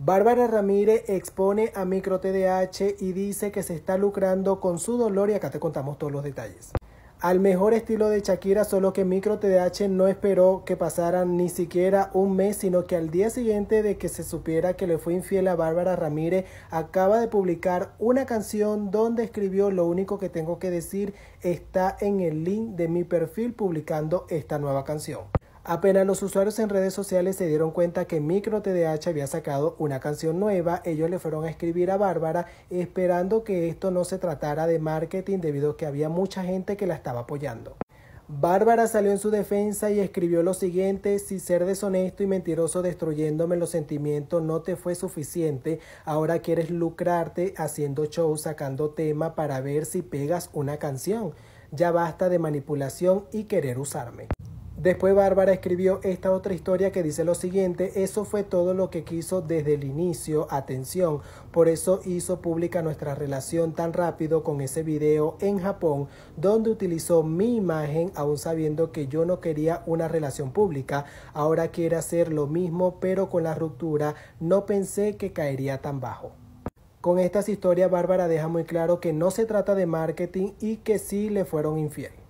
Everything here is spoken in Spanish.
Bárbara Ramírez expone a micro TDAH y dice que se está lucrando con su dolor y acá te contamos todos los detalles. Al mejor estilo de Shakira, solo que micro Tdh no esperó que pasaran ni siquiera un mes, sino que al día siguiente de que se supiera que le fue infiel a Bárbara Ramírez, acaba de publicar una canción donde escribió lo único que tengo que decir está en el link de mi perfil publicando esta nueva canción. Apenas los usuarios en redes sociales se dieron cuenta que Micro TDH había sacado una canción nueva, ellos le fueron a escribir a Bárbara esperando que esto no se tratara de marketing debido a que había mucha gente que la estaba apoyando. Bárbara salió en su defensa y escribió lo siguiente, si ser deshonesto y mentiroso destruyéndome los sentimientos no te fue suficiente, ahora quieres lucrarte haciendo show, sacando tema para ver si pegas una canción. Ya basta de manipulación y querer usarme. Después Bárbara escribió esta otra historia que dice lo siguiente, eso fue todo lo que quiso desde el inicio, atención, por eso hizo pública nuestra relación tan rápido con ese video en Japón, donde utilizó mi imagen aún sabiendo que yo no quería una relación pública, ahora quiere hacer lo mismo pero con la ruptura, no pensé que caería tan bajo. Con estas historias Bárbara deja muy claro que no se trata de marketing y que sí le fueron infieles.